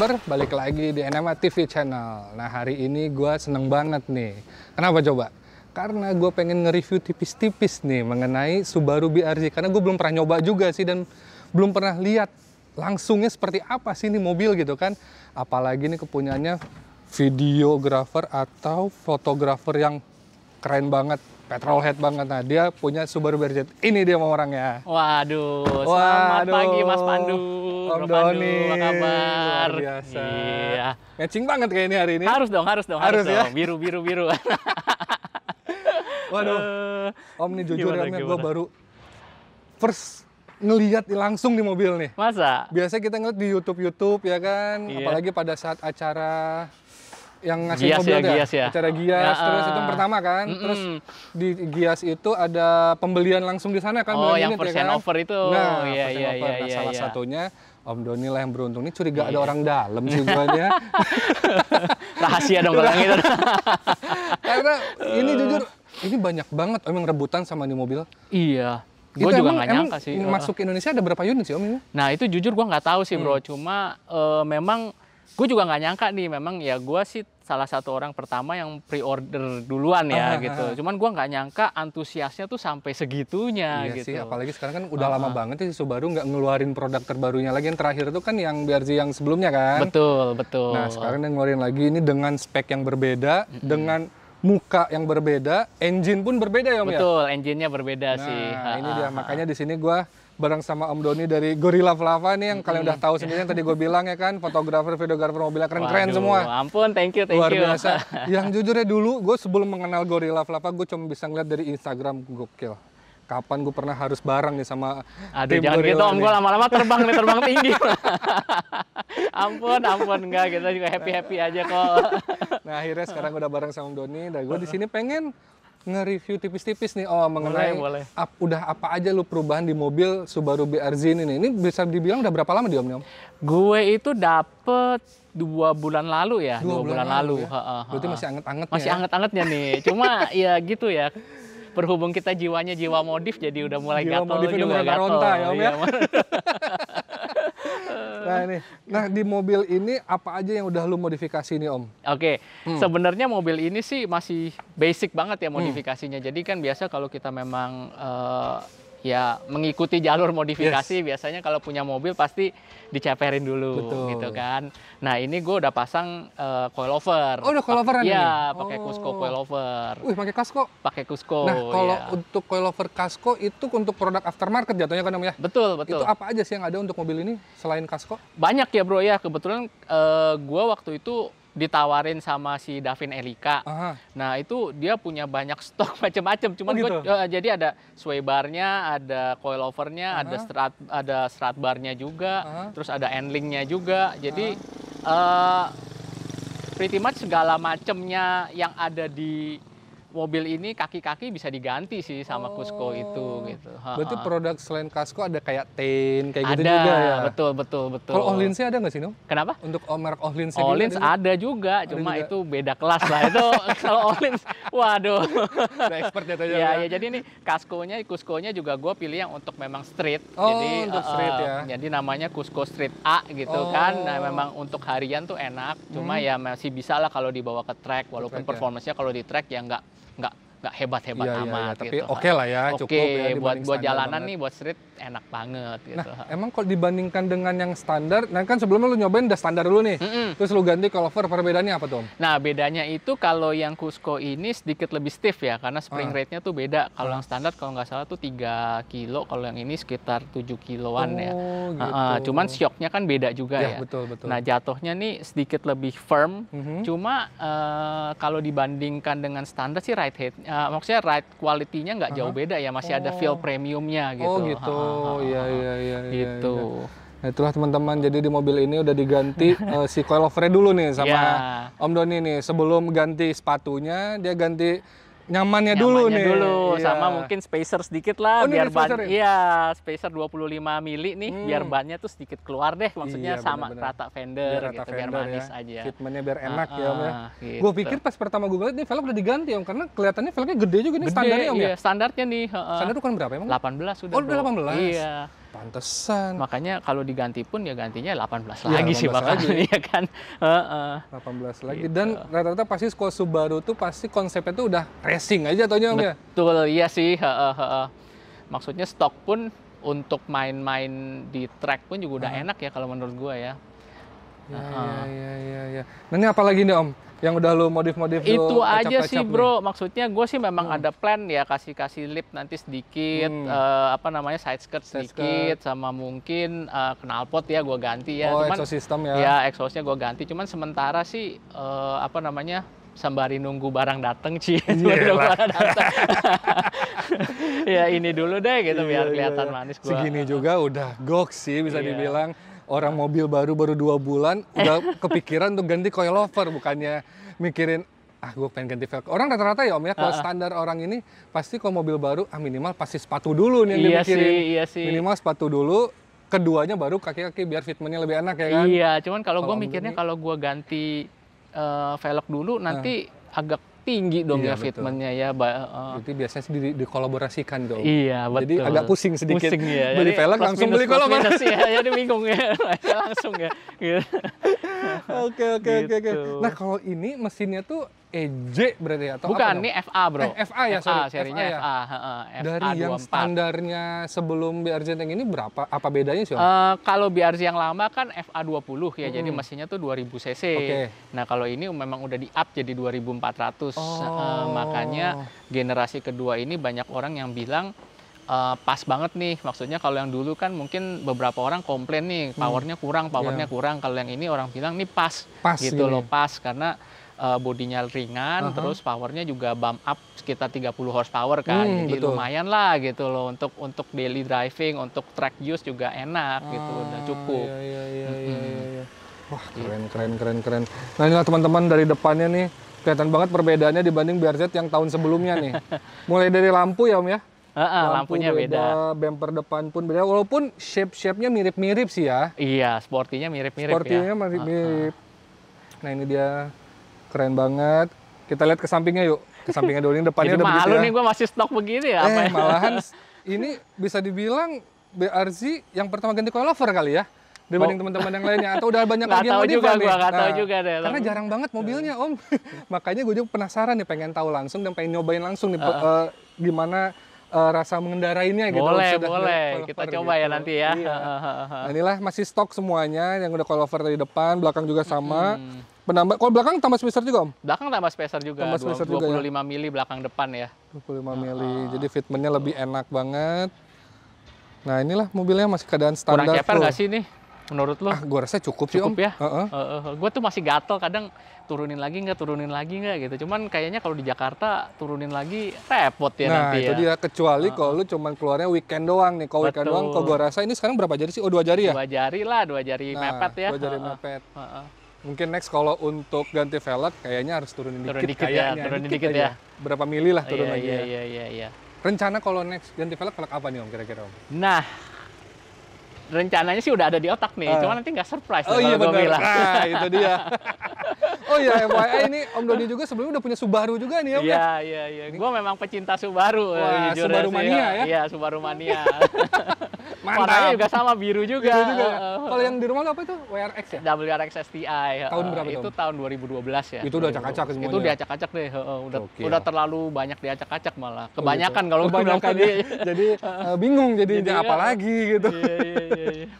kabar? balik lagi di NMA TV Channel. Nah hari ini gue seneng banget nih. Kenapa coba? Karena gue pengen nge-review tipis-tipis nih mengenai Subaru BRZ. Karena gue belum pernah nyoba juga sih dan belum pernah lihat langsungnya seperti apa sih ini mobil gitu kan. Apalagi ini kepunyaannya videographer atau fotografer yang keren banget petrolhead banget. Nah, dia punya Subaru Bearjet. Ini dia mau orangnya. Waduh, selamat Waduh. pagi Mas Pandu. Om Doni. Pandu, apa kabar? Luar biasa. Iya. Matching banget kayak ini hari ini. Harus dong, harus dong, harus, harus ya? dong. Biru, biru, biru. Waduh. Uh, om nih jujur gimana, ya, ya gue baru first ngelihat langsung di mobil nih. Masa? Biasanya kita ngeliat di YouTube-YouTube ya kan, iya. apalagi pada saat acara yang ngasih gias ya, mobil ya, ya? gias ya. Acara gias ya, terus uh, itu eh, pertama kan. Mm -mm. Terus di gias itu ada pembelian langsung di sana kan Oh, yang persen gitu ya, kan? over itu. Nah, iya, persen iya, Iya, nah, iya, salah iya. satunya Om Doni lah yang beruntung ini curiga iya. ada orang dalam sih guanya. Rahasia dong kalau gitu. Karena ini eh. jujur ini banyak banget om yang rebutan sama di mobil. Iya. Gitu, gue juga emang nyangka sih. Masuk ke Indonesia ada berapa unit sih om ini? Nah itu jujur gue nggak tahu sih bro. Hmm. Cuma uh, memang gue juga nggak nyangka nih memang ya gue sih salah satu orang pertama yang pre-order duluan ya uh-huh. gitu. Cuman gue nggak nyangka antusiasnya tuh sampai segitunya iya gitu. Sih, apalagi sekarang kan udah uh-huh. lama banget sih Subaru nggak ngeluarin produk terbarunya lagi. Yang terakhir itu kan yang BRZ yang sebelumnya kan. Betul, betul. Nah, sekarang dia ngeluarin lagi ini dengan spek yang berbeda, mm -hmm. dengan muka yang berbeda, engine pun berbeda ya Om ya? Betul, ya? engine-nya berbeda nah, sih. Nah, ini dia. Makanya di sini gua bareng sama Om Doni dari Gorilla Flava nih yang kalian udah tahu sendiri yang tadi gue bilang ya kan, fotografer, videografer mobilnya keren-keren semua. ampun, thank you, thank Luar you. Luar biasa. yang jujur ya dulu, gue sebelum mengenal Gorilla Flava, gue cuma bisa ngeliat dari Instagram gokil kapan gue pernah harus bareng nih sama Aduh, tim jangan gitu om gue lama-lama terbang nih terbang tinggi ampun ampun enggak kita juga happy happy aja kok nah akhirnya sekarang udah bareng sama Doni dan nah, gue di sini pengen nge-review tipis-tipis nih oh mengenai boleh, boleh. Ap, udah apa aja lu perubahan di mobil Subaru BRZ ini nih. Ini bisa dibilang udah berapa lama di Om Om? Gue itu dapet dua bulan lalu ya, dua, dua bulan, bulan lalu. lalu. Ya? ha, ha. Berarti masih anget-angetnya. Masih ya? anget-angetnya nih. Cuma ya gitu ya berhubung kita jiwanya jiwa modif jadi udah mulai jiwa gatel modif juga mulai gatel. Ronta, ya, om ya. Iya, nah ini, nah di mobil ini apa aja yang udah lu modifikasi nih om? Oke, okay. hmm. sebenarnya mobil ini sih masih basic banget ya hmm. modifikasinya. Hmm. Jadi kan biasa kalau kita memang uh, ya mengikuti jalur modifikasi yes. biasanya kalau punya mobil pasti diceperin dulu Betul. gitu kan. Nah, ini gue udah pasang uh, coilover. Oh, udah coilover ya pakai oh. Cusco coilover. Wih, pakai Casco. Pakai Cusco. Nah, kalau ya. untuk coilover Casco itu untuk produk aftermarket jatuhnya kan namanya. Betul, betul. Itu apa aja sih yang ada untuk mobil ini selain Casco? Banyak ya, Bro ya. Kebetulan uh, eh, gue waktu itu ditawarin sama si Davin Elika. Aha. Nah itu dia punya banyak stok macam-macam. Cuman oh, gitu? gua, uh, jadi ada sway barnya, ada coil overnya, ada strat ada strat barnya juga, Aha. terus ada endlingnya juga. Jadi uh, pretty much segala macamnya yang ada di mobil ini kaki-kaki bisa diganti sih sama oh. Cusco itu gitu. Berarti produk selain Cusco ada kayak Ten kayak gitu ada, gitu juga ya. betul betul betul. Kalau Ohlins ada nggak sih, Nom? Kenapa? Untuk merek Ohlins gitu Ohlins ada, ada juga, ada cuma juga. itu beda kelas lah. itu kalau Ohlins waduh. Udah expert ya ya, ya, jadi ini Cusco-nya Cusco-nya juga gue pilih yang untuk memang street. Oh, jadi untuk eh, street ya. Jadi namanya Cusco Street A gitu oh. kan. Nah, oh. memang untuk harian tuh enak, cuma hmm. ya masih bisa lah kalau dibawa ke track walaupun performanya ya. kalau di track ya nggak nggak nggak hebat-hebat iya, iya, iya amat. Iya, tapi gitu. oke okay lah ya, cukup okay, ya buat buat jalanan banget. nih, buat street enak banget gitu. Nah, emang kalau dibandingkan dengan yang standar, nah kan sebelumnya lu nyobain udah standar dulu nih. Mm -mm. Terus lu ganti kalau over, perbedaannya apa tuh? Nah, bedanya itu kalau yang Cusco ini sedikit lebih stiff ya karena spring uh. rate-nya tuh beda. Kalau uh. yang ah. standar kalau nggak salah tuh 3 kilo, kalau yang ini sekitar 7 kiloan ya. oh, ya. Gitu. Uh, cuman shocknya kan beda juga ya. ya. Betul, betul. Nah, jatuhnya nih sedikit lebih firm. Mm -hmm. Cuma uh, kalau dibandingkan dengan standar sih right head, uh, maksudnya right quality-nya nggak jauh uh -huh. beda ya, masih oh. ada feel oh. premiumnya gitu. Oh gitu. Uh gitu. -huh oh iya, ah, iya, iya iya iya gitu iya, iya. Nah, itulah teman-teman. Jadi di mobil ini udah diganti uh, si coilover dulu nih sama yeah. Om Doni nih. Sebelum ganti sepatunya, dia ganti nyamannya, nyamannya dulu nih. dulu iya. sama mungkin spacer sedikit lah oh, biar ban ya? iya spacer 25 mili nih hmm. biar bannya tuh sedikit keluar deh maksudnya iya, sama bener -bener. rata fender biar rata gitu fender, biar manis ya. aja. Fitmentnya biar enak uh, ya Om ya. Ah, ah, gitu. Gue pikir pas pertama gue lihat nih velg udah diganti Om karena kelihatannya velgnya gede juga nih standarnya Om ya? iya, ya. standarnya nih. Uh, Standar tuh kan berapa emang? 18 sudah. Oh, udah 18. Iya. Pantesan. Makanya kalau diganti pun ya gantinya 18 ya, lagi 18 sih bakal lagi. ya kan. Uh, uh. 18 lagi gitu. dan rata-rata pasti sekolah Subaru tuh pasti konsepnya tuh udah racing aja atau nyong ya. Betul, iya sih. Uh, uh, uh. Maksudnya stok pun untuk main-main di track pun juga udah uh. enak ya kalau menurut gua ya. Ya, uh iya. ya, ya, ya. Nah, ini apalagi nih Om? Yang udah lu modif-modif Itu lu aja kacap -kacap sih bro, nih. maksudnya gue sih memang hmm. ada plan ya kasih-kasih lip nanti sedikit, hmm. uh, apa namanya side skirt side sedikit, skirt. sama mungkin uh, eh, knalpot ya gue ganti ya. Oh, Cuman, system ya? Ya, exhaustnya gue ganti. Cuman sementara sih, uh, apa namanya, sembari nunggu barang dateng sih, iya, ya ini dulu deh gitu, biar iya, iya, kelihatan manis gue. Segini juga udah gok sih bisa yeah. dibilang orang mobil baru baru dua bulan udah kepikiran untuk ganti coilover bukannya mikirin ah gue pengen ganti velg. Orang rata-rata ya om ya, kalau standar orang ini pasti kalau mobil baru, ah minimal pasti sepatu dulu nih yang iya dipikirin. Sih, iya sih. Minimal sepatu dulu, keduanya baru kaki-kaki biar fitmentnya lebih enak ya kan? Iya, cuman kalau gue mikirnya kalau gue ganti uh, velg dulu, nanti uh. agak tinggi dong iya, ya fitmentnya ya. Uh, eh, Itu biasanya sih di, dikolaborasikan dong. Iya betul. Jadi agak pusing sedikit. Pusing ya. Beli velg langsung minus, beli kolaborasi. ya, jadi bingung ya. langsung ya. Oke oke oke. Gitu. Nah kalau ini mesinnya tuh EJ berarti ya, atau Bukan, apa ini dong? FA, Bro. Eh, FA ya, FA, Serinya FA, ya. FA, Dari yang standarnya sebelum BRZ yang ini berapa? Apa bedanya sih, Uh, kalau BRZ yang lama kan FA 20 ya, hmm. jadi mesinnya tuh 2000 cc. Okay. Nah, kalau ini memang udah di-up jadi 2400. Oh. Uh, makanya generasi kedua ini banyak orang yang bilang uh, pas banget nih. Maksudnya kalau yang dulu kan mungkin beberapa orang komplain nih, hmm. powernya kurang, powernya yeah. kurang. Kalau yang ini orang bilang nih pas, pas gitu ini. loh, pas karena uh, bodinya ringan, uh -huh. terus powernya juga bump up sekitar 30 horsepower kan. Hmm, Jadi betul. lumayan lah gitu loh untuk untuk daily driving, untuk track use juga enak gitu, ah, gitu, udah cukup. Iya, iya, iya, -hmm. iya, iya, iya. Wah, keren, keren, keren, keren. Nah, inilah teman-teman dari depannya nih, kelihatan banget perbedaannya dibanding BRZ yang tahun sebelumnya nih. Mulai dari lampu ya, Om ya? Uh, uh, lampunya beda, beda. Bumper depan pun beda. Walaupun shape-shape-nya mirip-mirip sih ya. Iya, sportinya mirip-mirip sportinya ya. Sportinya mirip-mirip. Uh, uh. Nah, ini dia keren banget. Kita lihat ke sampingnya yuk. Ke sampingnya dulu ini depannya Jadi udah malu begitu, ya. nih gue masih stok begini ya. Eh, apa ya? malahan ini bisa dibilang BRZ yang pertama ganti coilover kali ya dibanding oh. teman-teman yang lainnya atau udah banyak lagi yang modif juga, nih. Gua gak nah, tahu juga deh. Karena tapi... jarang banget mobilnya, Om. Makanya gue juga penasaran nih pengen tahu langsung dan pengen nyobain langsung nih uh. Uh, gimana uh, rasa mengendarainya gitu. Boleh, Sudah boleh. Kita coba gitu. ya nanti ya. Iya. nah, inilah masih stok semuanya yang udah coilover dari depan, belakang juga sama. Hmm. Penambah, kalau belakang tambah spacer juga om? Belakang tambah spacer juga. Tambah spacer 20, juga 25 ya? mili belakang depan ya. 25 mili, jadi fitmentnya lebih enak banget. Nah inilah mobilnya masih keadaan standar. Kurang ceper nggak sih ini? Menurut lo? Ah, gue rasa cukup, cukup sih om. ya. Uh -uh. Uh, uh, Gue tuh masih gatel kadang turunin lagi nggak, turunin lagi nggak gitu. Cuman kayaknya kalau di Jakarta turunin lagi repot ya nah, nanti ya. Nah itu dia kecuali uh -uh. kalau lu cuman keluarnya weekend doang nih. Kalau weekend doang, kalau gue rasa ini sekarang berapa jari sih? Oh dua jari ya? Dua jari lah, dua jari nah, mepet ya. Dua jari uh -uh. mepet. Uh -uh. Mungkin next kalau untuk ganti velg kayaknya harus turunin turun dikit, dikit ya, kayaknya. Ya, turunin dikit, dikit ya. Berapa mili lah turun oh, iya, lagi iya, ya. Iya, iya, iya. Rencana kalau next ganti velg, velg apa nih om kira-kira om? Nah, rencananya sih udah ada di otak nih, uh. Ah. cuman nanti nggak surprise oh, iya, gue bilang. Nah, itu dia. oh iya, FYI ini Om Doni juga sebelumnya udah punya Subaru juga nih Om. Ya? Iya, iya, iya. Gue memang pecinta Subaru. Eh, Wah, jujur ya Subaru mania ya? Iya, Subaru mania. Mantap. Warnanya juga sama, biru juga. Biru juga. Uh, Kalau yang di rumah apa itu? WRX ya? WRX STI. Uh, tahun berapa itu? Itu tahun 2012 ya. Itu udah acak-acak semuanya. Itu uh-uh. udah acak deh. udah okay. udah terlalu banyak diacak-acak malah. Kebanyakan oh, gitu. kalau gue bilang tadi. Jadi uh, bingung jadi, jadi apa lagi gitu. Iya, iya, iya. Iya, iya.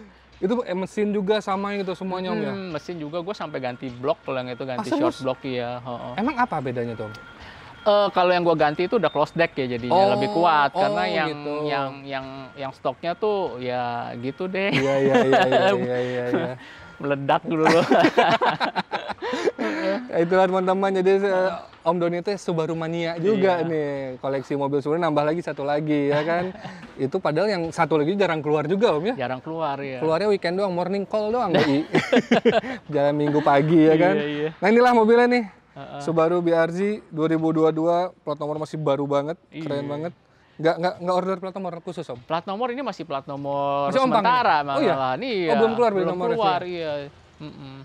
itu eh, mesin juga sama gitu semuanya hmm, om ya? Hmm, mesin juga gue sampai ganti blok kalau yang itu ganti Asal ah, short block ya. ho -ho. Emang apa bedanya tuh? Uh, kalau yang gue ganti itu udah close deck ya jadinya oh, lebih kuat oh, karena yang gitu. yang yang yang stoknya tuh ya gitu deh. Iya iya iya iya iya. iya Meledak dulu. itulah teman-teman jadi uh, Om Doni itu Subaru mania juga iya. nih koleksi mobil Subaru nambah lagi satu lagi ya kan itu padahal yang satu lagi jarang keluar juga Om ya jarang keluar ya keluarnya weekend doang morning call doang jalan minggu pagi ya iya, kan iya, iya. nah inilah mobilnya nih uh -uh. Subaru BRZ 2022 plat nomor masih baru banget Iyi. keren banget Nggak, nggak, nggak order plat nomor khusus om? Plat nomor ini masih plat nomor masih sementara oh iya? malah. Oh iya? Oh belum keluar belum nomor keluar, iya. Mm -mm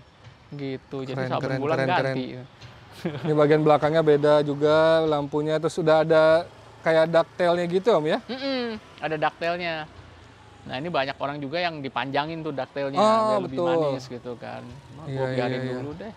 gitu jadi keren, jadi bulan keren, ganti keren. ini bagian belakangnya beda juga lampunya terus sudah ada kayak ducktailnya gitu om ya mm -mm, ada ducktailnya nah ini banyak orang juga yang dipanjangin tuh ducktailnya oh, biar betul. lebih manis gitu kan mau nah, iya, biarin iya, iya. dulu deh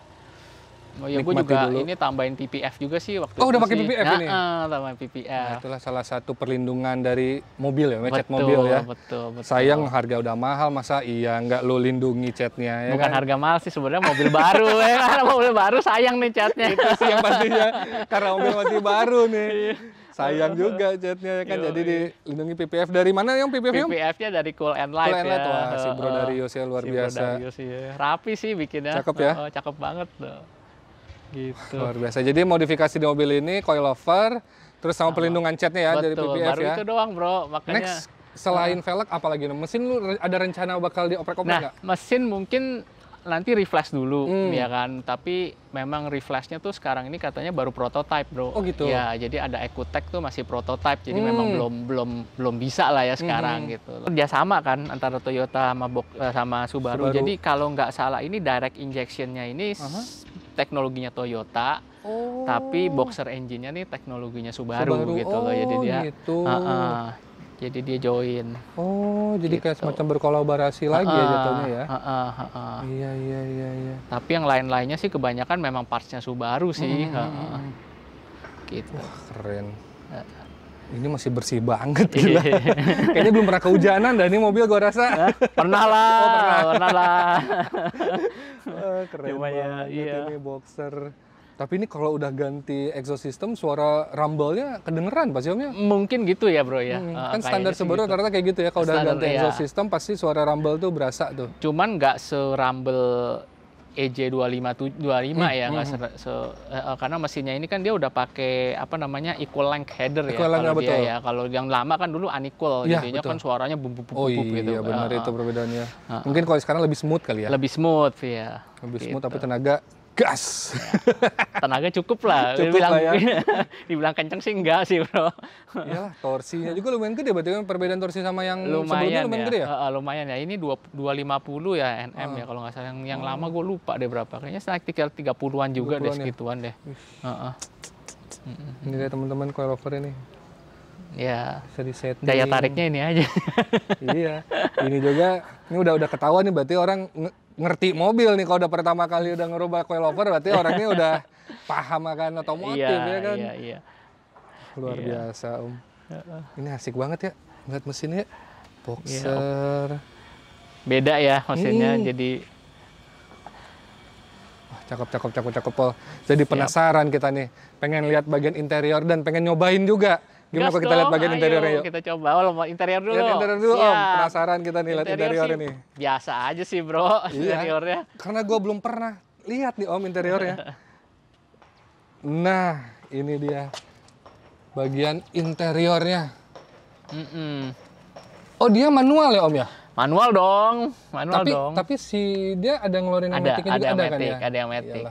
Oh iya, gue juga dulu. ini tambahin PPF juga sih waktu oh, udah pakai PPF nah, ini? tambahin PPF. Nah, itulah salah satu perlindungan dari mobil ya, mecet mobil ya. Betul, betul. Sayang harga udah mahal, masa iya nggak lo lindungi catnya ya Bukan kan? harga mahal sih sebenarnya mobil baru ya. Karena mobil baru sayang nih catnya. itu sih yang pastinya, karena mobil masih baru nih. Iya. sayang juga catnya ya kan Yo, jadi dilindungi PPF dari mana yang PPF PPF-nya dari Cool and Light cool and Light. Ya. wah si Bro Darius ya luar si biasa Bro Darius, ya. rapi sih bikinnya cakep ya oh, cakep banget tuh. Gitu. Luar biasa. Jadi modifikasi di mobil ini coilover, terus sama, sama. pelindungan catnya ya Betul. dari PPF Baru ya. itu doang bro. Makanya. Next selain uh, velg apalagi nih? Mesin lu ada rencana bakal dioprek-oprek nah, nggak? Nah, gak? mesin mungkin nanti reflash dulu hmm. ya kan tapi memang reflashnya tuh sekarang ini katanya baru prototype bro oh gitu ya jadi ada Ecotech tuh masih prototype jadi hmm. memang belum belum belum bisa lah ya hmm. sekarang hmm. gitu dia sama kan antara Toyota sama eh, sama Subaru, Subaru. jadi kalau nggak salah ini direct injectionnya ini uh -huh teknologinya Toyota, oh. tapi boxer engine-nya nih teknologinya Subaru, Subaru. gitu loh. Jadi oh, dia gitu. uh, uh, jadi dia join. Oh, jadi kayak gitu. semacam berkolaborasi lagi uh, ya jatuhnya ya. Uh, uh, uh, uh. Iya, iya, iya, iya. Tapi yang lain-lainnya sih kebanyakan memang partsnya Subaru sih. Hmm. Uh, uh. Gitu. Wah, keren ini masih bersih banget gila. Kayaknya belum pernah kehujanan dan ini mobil gua rasa. Eh, pernah lah. Oh, pernah. pernah lah. Eh, keren Cuma ya, banget ya, iya. ini boxer. Tapi ini kalau udah ganti exhaust system, suara rumble-nya kedengeran Om ya? Mungkin gitu ya bro ya. Hmm, eh, kan standar sebenarnya gitu. kayak gitu ya. Kalau udah ganti ya. exhaust system pasti suara rumble tuh berasa tuh. Cuman nggak se se-rumble ej 2525 hmm, ya hmm. Ser, so, uh, karena mesinnya ini kan dia udah pakai apa namanya equal length header ya equal ya kalau betul. ya kalau yang lama kan dulu unequal ya, jadinya betul. kan suaranya bumbu bumbu oh, iya, gitu. Kan oh, iya gitu. benar uh, itu perbedaannya. Uh, Mungkin kalau sekarang lebih smooth kali ya. Lebih smooth ya. Lebih gitu. smooth tapi tenaga gas. Ya, tenaga cukup lah. Cukup dibilang, lah ya. dibilang kenceng sih enggak sih bro. Iyalah torsinya juga lumayan gede berarti kan perbedaan torsi sama yang lumayan sebelumnya lumayan ya. gede ya? Uh, lumayan ya, ini 250 ya NM uh. ya ah. kalau nggak salah. Yang, yang uh. lama gue lupa deh berapa. Kayaknya sekitar 30-an juga 30 -an deh ya? segituan deh. Uh -uh. Ini deh teman-teman coilover ini. Ya. Bisa Daya tariknya ini aja. iya. Ini juga, ini udah udah ketahuan nih berarti orang ngerti mobil nih kalau udah pertama kali udah ngerubah coilover berarti orangnya udah paham akan otomotif iya, ya kan. Iya, iya. Luar iya. biasa, Om. Ini asik banget ya ngeliat mesinnya. Iya. Boxer. Iya, Beda ya mesinnya hmm. jadi Wah, cakep cakep cakep cakep Pol. Jadi penasaran kita nih, pengen lihat bagian interior dan pengen nyobain juga. Gimana kalau kita lihat bagian ayo, interiornya yuk? Kita coba. Oh, mau interior dulu. Lihat interior dulu, Siap. Om. Oh, penasaran kita nih lihat interior, interior ini. Biasa aja sih, Bro, iya. interiornya. Karena gue belum pernah lihat nih, Om, interiornya. nah, ini dia bagian interiornya. Mm -mm. Oh, dia manual ya, Om ya? Manual dong, manual tapi, dong. Tapi si dia ada ngeluarin ada, yang metiknya ada juga ada, ada kan ya? Ada yang metik.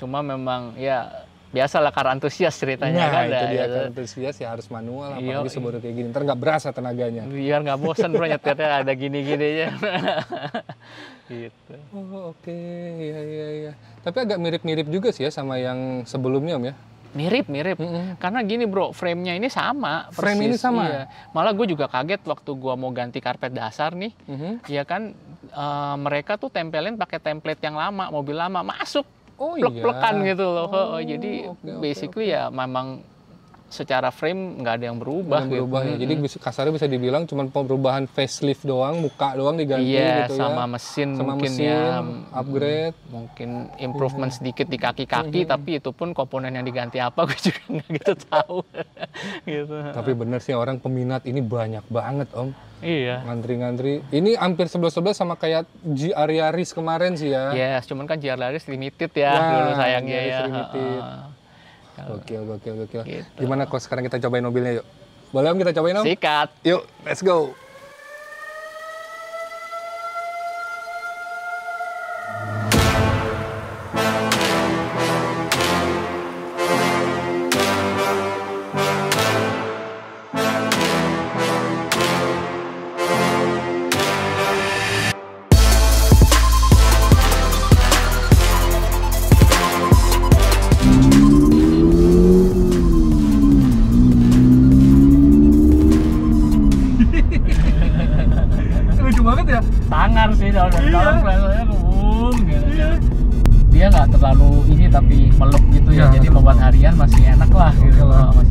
Cuma memang ya biasalah karena antusias ceritanya nah, kan. itu dia ya, antusias ya harus manual iya, apalagi seburu kayak gini. Ntar nggak berasa tenaganya Biar nggak bosan bro nyetirnya ada gini-gininya. gitu. Oh oke, okay. iya iya iya. Tapi agak mirip-mirip juga sih ya sama yang sebelumnya om ya. Mirip, mirip. Mm -hmm. Karena gini bro, frame nya ini sama. Persis. ini sama? Iya. Malah gue juga kaget waktu gue mau ganti karpet dasar nih. Mm -hmm. Ya kan, uh, mereka tuh tempelin pakai template yang lama, mobil lama. Masuk Oh iya. plek-plekan iya. gitu loh. Oh, jadi okay, basically okay. ya memang secara frame nggak ada yang berubah. Yang berubah ya. Gitu. Jadi bisa, kasarnya bisa dibilang cuma perubahan facelift doang, muka doang diganti yeah, gitu ya. sama ya. mesin sama mungkin ya. mesin, ya upgrade, mungkin improvement yeah. sedikit di kaki-kaki tapi itu pun komponen yang diganti apa gue juga nggak gitu tahu. gitu. Tapi bener sih orang peminat ini banyak banget, Om. Iya. Ngantri-ngantri. Ini hampir sebelas sebelah sama kayak GR Yaris kemarin sih ya. Yes, cuman kan GR Yaris limited ya nah, dulu sayangnya ya. Limited. Uh, Oke oke oke oke. Gitu. Gimana kalau sekarang kita cobain mobilnya yuk? Boleh om kita cobain om? Sikat. Yuk, let's go. masih enak lah gitu loh masih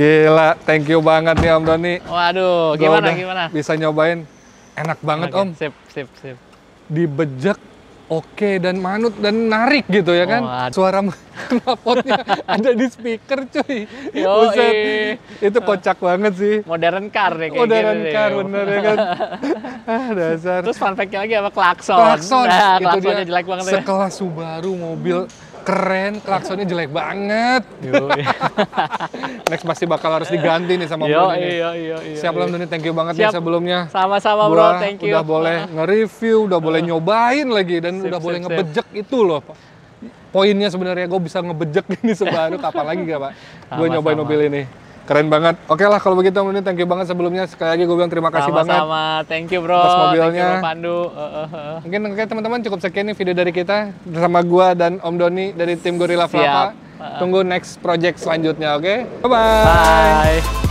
Gila, thank you banget nih Om Doni. Waduh, gimana gimana? Bisa nyobain. Enak banget Enak, Om. Sip, sip, sip. Dibejek oke dan manut dan narik gitu ya kan. Oh, Suara knalpotnya ada di speaker cuy. Yo, Buset, itu kocak banget sih. Modern car deh ya, kayak Modern gitu ya. car bener ya kan. ah, dasar. Terus fun lagi apa klakson. Klakson. Nah, itu dia jelek banget ya. sekelas ya. Subaru mobil hmm keren, klaksonnya jelek banget. Next pasti bakal harus diganti nih sama Bro ini. Ya. Siap belum Doni, thank you banget siap. nih sebelumnya. Sama-sama Bro, thank you. Udah boleh nge-review, udah boleh nyobain lagi dan sip, udah boleh ngebejek itu loh. Poinnya sebenarnya gue bisa ngebejek ini sebaru kapan lagi gak Pak? Gue nyobain mobil ini. Keren banget. Oke lah kalau begitu Om Doni thank you banget sebelumnya. Sekali lagi gue bilang terima kasih Sama -sama. banget. Sama-sama. Thank you bro. Atas mobilnya. Thank you bro Pandu. Uh, uh, uh. Mungkin oke okay, teman-teman cukup sekian nih video dari kita bersama gue dan Om Doni dari tim Gorilla Flava. Tunggu next project selanjutnya oke. Okay? Bye-bye. bye bye